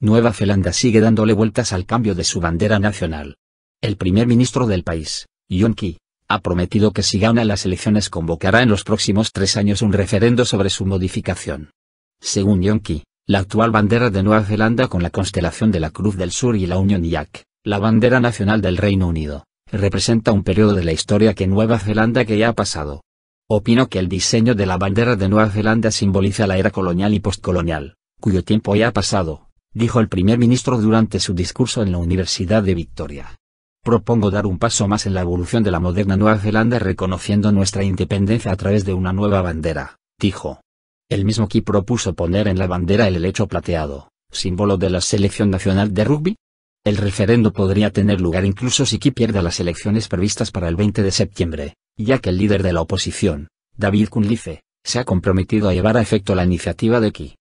Nueva Zelanda sigue dándole vueltas al cambio de su bandera nacional. El primer ministro del país, John ha prometido que si gana las elecciones convocará en los próximos tres años un referendo sobre su modificación. Según John la actual bandera de Nueva Zelanda con la constelación de la Cruz del Sur y la Union Jack, la bandera nacional del Reino Unido, representa un periodo de la historia que Nueva Zelanda que ya ha pasado. Opino que el diseño de la bandera de Nueva Zelanda simboliza la era colonial y postcolonial, cuyo tiempo ya ha pasado, dijo el primer ministro durante su discurso en la Universidad de Victoria. Propongo dar un paso más en la evolución de la moderna Nueva Zelanda reconociendo nuestra independencia a través de una nueva bandera, dijo. El mismo ki propuso poner en la bandera el helecho plateado, símbolo de la selección nacional de rugby. El referendo podría tener lugar incluso si Ki pierda las elecciones previstas para el 20 de septiembre, ya que el líder de la oposición, David Cunliffe, se ha comprometido a llevar a efecto la iniciativa de Ki.